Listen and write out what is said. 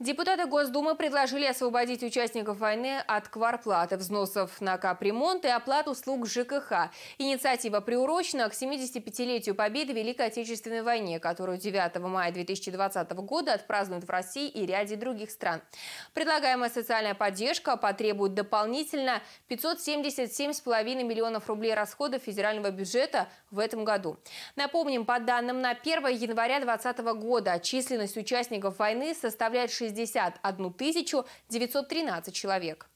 Депутаты Госдумы предложили освободить участников войны от кварплаты, взносов на капремонт и оплату услуг ЖКХ. Инициатива приурочена к 75-летию победы в Великой Отечественной войне, которую 9 мая 2020 года отпразднуют в России и ряде других стран. Предлагаемая социальная поддержка потребует дополнительно 577,5 миллионов рублей расходов федерального бюджета в этом году. Напомним, по данным на 1 января 2020 года численность участников войны составляет 60 61 913 человек.